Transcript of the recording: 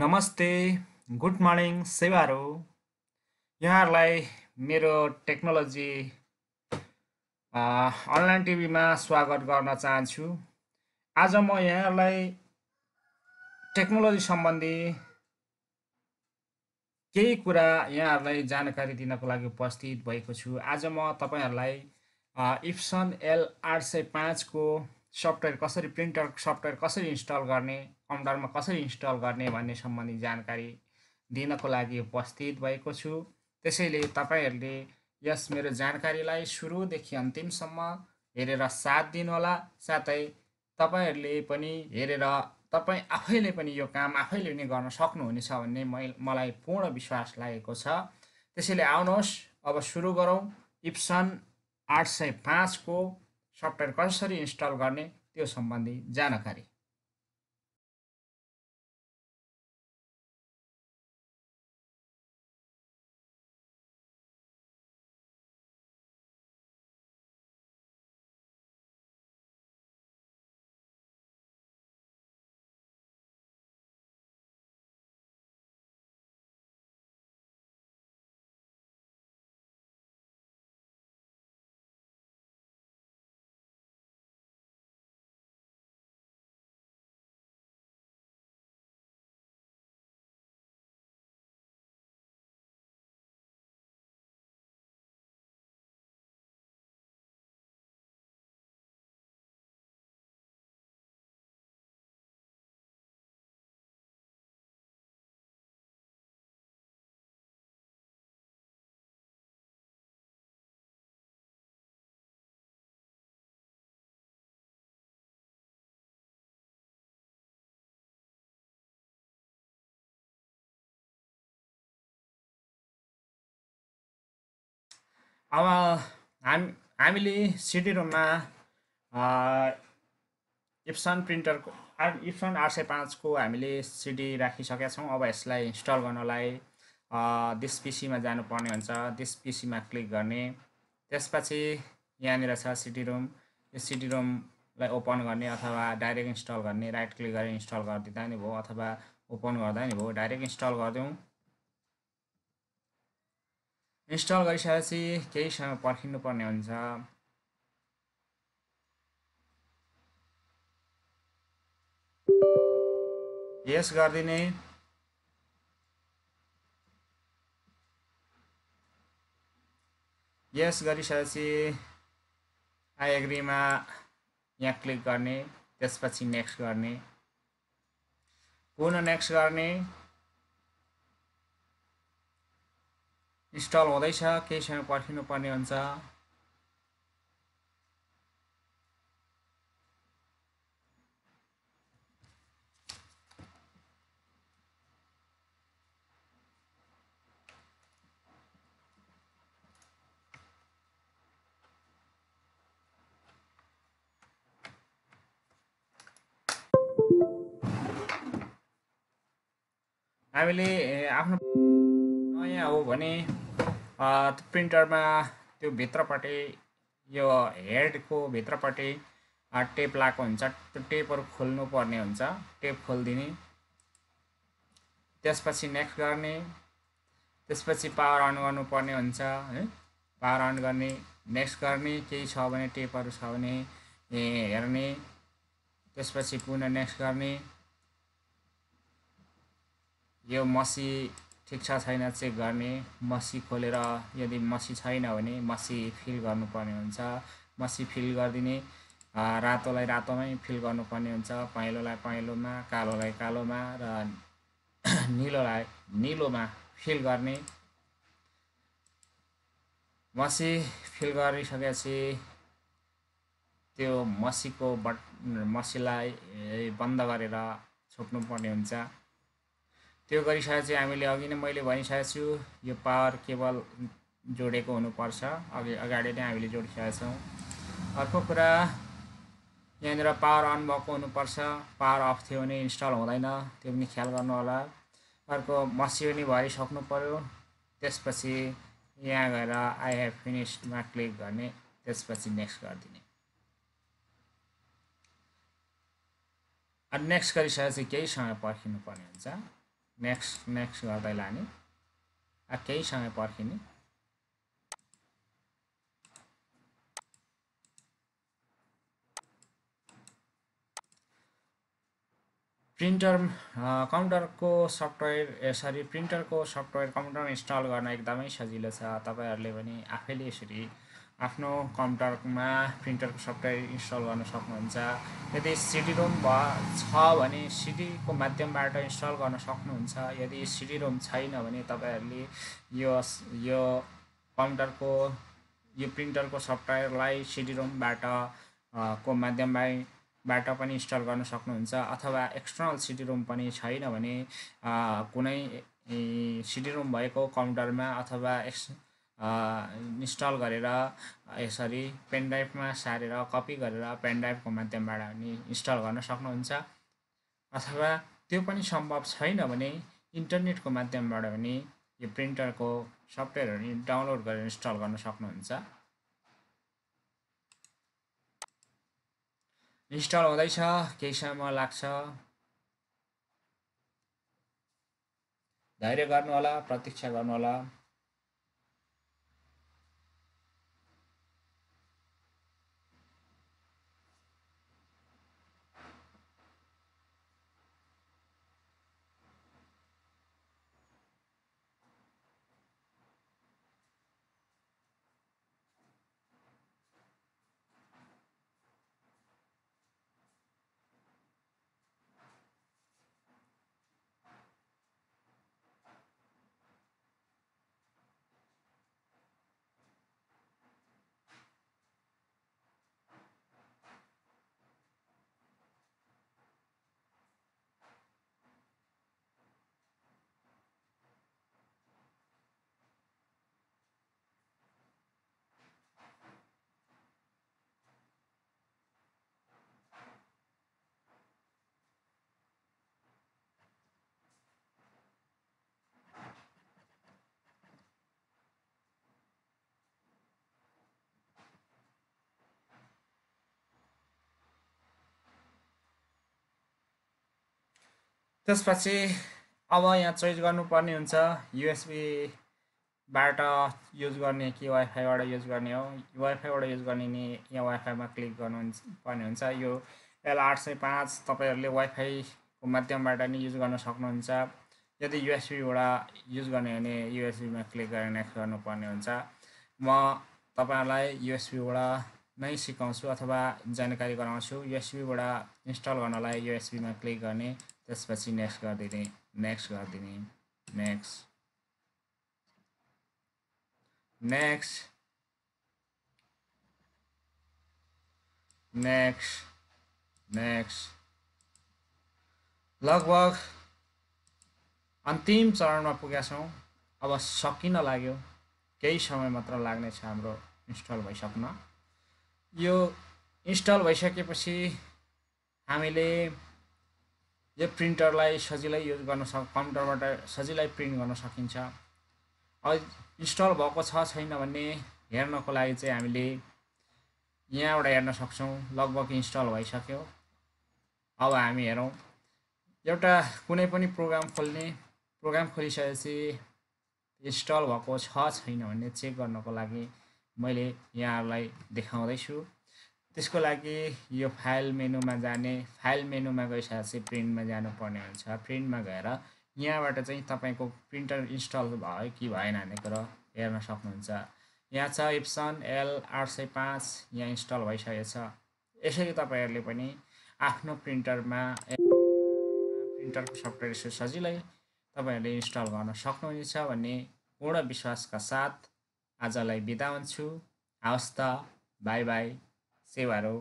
नमस्ते good morning सेवाहरू यहाँहरूलाई मेरो टेक्नोलोजी अनलाइन टिभीमा स्वागत गर्न चाहन्छु आज म यहाँहरूलाई टेक्नोलोजी सम्बन्धी केही कुरा यहाँहरूलाई जानकारी दिनको लागि उपस्थित भएको छु आज म तपाईँहरूलाई इप्सन एल आठ सय पाँचको सफ्टवेयर कसरी प्रिन्टर सफ्टवेयर कसरी इन्स्टल गर्ने कम्प्युटरमा कसरी इन्स्टल गर्ने भन्ने सम्बन्धी जानकारी दिनको लागि उपस्थित भएको छु त्यसैले तपाईँहरूले यस मेरो जानकारीलाई सुरुदेखि अन्तिमसम्म हेरेर साथ दिनुहोला साथै तपाईँहरूले पनि हेरेर तपाईँ आफैले पनि यो काम आफैले नै गर्न सक्नुहुनेछ भन्ने मलाई पूर्ण विश्वास लागेको छ त्यसैले आउनुहोस् अब सुरु गरौँ इप्सन आठ सय पाँचको सफ्टवेयर कसरी इन्स्टल गर्ने त्यो सम्बन्धी जानकारी अब हाम हामीले सिडी रोममा इप्सन प्रिन्टरको इप्सन आठ सय पाँचको हामीले सिडी राखिसकेका छौँ अब यसलाई इन्स्टल गर्नलाई दिस पिसीमा जानुपर्ने हुन्छ दिस पिसीमा क्लिक गर्ने त्यसपछि यहाँनिर छ सिडी रोम यो सिडी रोमलाई ओपन गर्ने अथवा डाइरेक्ट इन्स्टल गर्ने राइट क्लिक गरेर इन्स्टल गरिदिँदा नि भयो अथवा ओपन गर्दा नि भयो डाइरेक्ट इन्स्टल गरिदिउँ इन्स्टल गरिसकेपछि केही समय पर्ने हुन्छ यस गरिदिने यस गरिसकेपछि आई एग्रीमा यहाँ क्लिक गर्ने त्यसपछि नेक्स्ट गर्ने पुनः नेक्स्ट गर्ने इन्स्टल हुँदैछ केही समय पर्खिनु पर्ने हुन्छ हामीले आफ्नो नयाँ हो भने प्रिन्टरमा त्यो भित्रपट्टि यो हेडको भित्रपट्टि टेप लगाएको हुन्छ त्यो टेपहरू पर्ने हुन्छ टेप खोलिदिने त्यसपछि नेक्स्ट गर्ने त्यसपछि पावर अन गर्नुपर्ने हुन्छ है पावर अन गर्ने नेक्स्ट गर्ने केही छ भने टेपहरू छ भने हेर्ने त्यसपछि पुनः नेक्स्ट गर्ने यो मसी ठिक छ छैन चेक गर्ने मसी खोलेर यदि मसी छैन भने मसी फिल गर्नुपर्ने हुन्छ मसी फिल गरिदिने रातोलाई रातोमै फिल गर्नुपर्ने हुन्छ पहेँलोलाई पहेँलोमा कालोलाई कालोमा र निलोलाई निलोमा फिल गर्ने मसी फिल गरिसकेपछि त्यो मसीको बट मसीलाई बन्द गरेर छोप्नुपर्ने हुन्छ त्यो गरिसकेर चाहिँ हामीले अघि नै मैले भनिसकेको छु यो पावर केबल जोडेको हुनुपर्छ अघि अगाडि नै हामीले जोडिसकेका छौँ अर्को कुरा यहाँनिर पावर अन भएको हुनुपर्छ पावर अफ थियो भने इन्स्टल हुँदैन त्यो पनि ख्याल गर्नु गर्नुहोला अर्को नि भरिसक्नु पऱ्यो त्यसपछि यहाँ गएर आई हेभ फिनिस्डमा क्लिक गर्ने त्यसपछि नेक्स्ट गरिदिने अनि नेक्स्ट गरिसकेपछि केही समय पर्खिनु पर्ने हुन्छ नेक्स्ट नेक्स्ट गर्दै लाने केही समय पर्खिने प्रिन्टर कम्प्युटरको सफ्टवेयर सरी प्रिन्टरको सफ्टवेयर कम्प्युटरमा इन्स्टल गर्न एकदमै सजिलो छ तपाईँहरूले पनि आफैले यसरी आफ्नो कम्प्युटरमा प्रिन्टरको सफ्टवेयर इन्स्टल गर्न सक्नुहुन्छ यदि सिडी रोम भ छ भने सिडीको माध्यमबाट इन्स्टल गर्न सक्नुहुन्छ यदि सिडी रोम छैन भने तपाईँहरूले यो यो कम्प्युटरको यो प्रिन्टरको सफ्टवेयरलाई सिडी रोमबाट को माध्यमबाट पनि इन्स्टल गर्न सक्नुहुन्छ अथवा एक्सटर्नल सिडी रोम पनि छैन भने कुनै सिडी रोम भएको कम्प्युटरमा अथवा एक्स इन्स्टल गरेर यसरी पेन ड्राइभमा सारेर कपी गरेर पेन ड्राइभको माध्यमबाट पनि इन्स्टल गर्न सक्नुहुन्छ अथवा त्यो पनि सम्भव छैन भने इन्टरनेटको माध्यमबाट पनि यो प्रिन्टरको सफ्टवेयरहरू डाउनलोड गरेर इन्स्टल गर्न सक्नुहुन्छ इन्स्टल हुँदैछ केही समय लाग्छ धैर्य गर्नुहोला प्रतीक्षा गर्नुहोला त्यसपछि अब यहाँ चोइज गर्नुपर्ने हुन्छ युएसबीबाट युज गर्ने कि वाइफाईबाट युज गर्ने हो वाइफाईबाट युज गर्ने नि यहाँ वाइफाईमा क्लिक गर्नु पर्ने हुन्छ यो एल आठ सय पाँच तपाईँहरूले वाइफाईको माध्यमबाट नि युज गर्न सक्नुहुन्छ यदि युएसबीबाट युज गर्ने हो भने युएसबीमा क्लिक गरेर नेक्स्ट गर्नुपर्ने हुन्छ म तपाईँहरूलाई युएसबीबाट नै सिकाउँछु अथवा जानकारी गराउँछु युएसबीबाट इन्स्टल गर्नलाई युएसबीमा क्लिक गर्ने त्यसपछि नेक्स्ट गरिदिने नेक्स्ट गरिदिने नेक्स्ट नेक्स्ट नेक्स्ट नेक्स्ट लगभग अन्तिम चरणमा पुगेका छौँ अब सकिन लाग्यो केही समय मात्र लाग्नेछ हाम्रो इन्स्टल भइसक्न यो इन्स्टल भइसकेपछि हामीले यो प्रिन्टरलाई सजिलै युज गर्न सक कम्प्युटरबाट सजिलै प्रिन्ट गर्न सकिन्छ इन्स्टल भएको छ छैन भन्ने हेर्नको लागि चाहिँ हामीले यहाँबाट हेर्न सक्छौँ लगभग इन्स्टल भइसक्यो अब हामी हेरौँ एउटा कुनै पनि प्रोग्राम खोल्ने प्रोग्राम खोलिसकेपछि इन्स्टल भएको छ छैन भन्ने चेक गर्नको लागि मैले यहाँहरूलाई देखाउँदैछु त्यसको लागि यो फाइल मेनुमा जाने फाइल मेनुमा गइसकेपछि प्रिन्टमा जानुपर्ने हुन्छ प्रिन्टमा गएर यहाँबाट चाहिँ तपाईँको प्रिन्टर इन्स्टल भयो कि भएन भन्ने कुरो हेर्न सक्नुहुन्छ यहाँ छ इप्सन एल आठ सय पाँच यहाँ इन्स्टल भइसकेको छ यसरी तपाईँहरूले पनि आफ्नो प्रिन्टरमा प्रिन्टरको सफ्टवेयर सजिलै तपाईँहरूले इन्स्टल गर्न सक्नुहुनेछ भन्ने पूर्ण विश्वासका साथ आजलाई बिदा हुन्छु हवस् त बाई बाई सेवारो